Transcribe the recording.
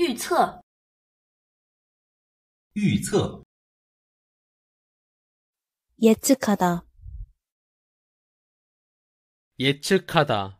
预测，预测，예측하 다， 예측하 다。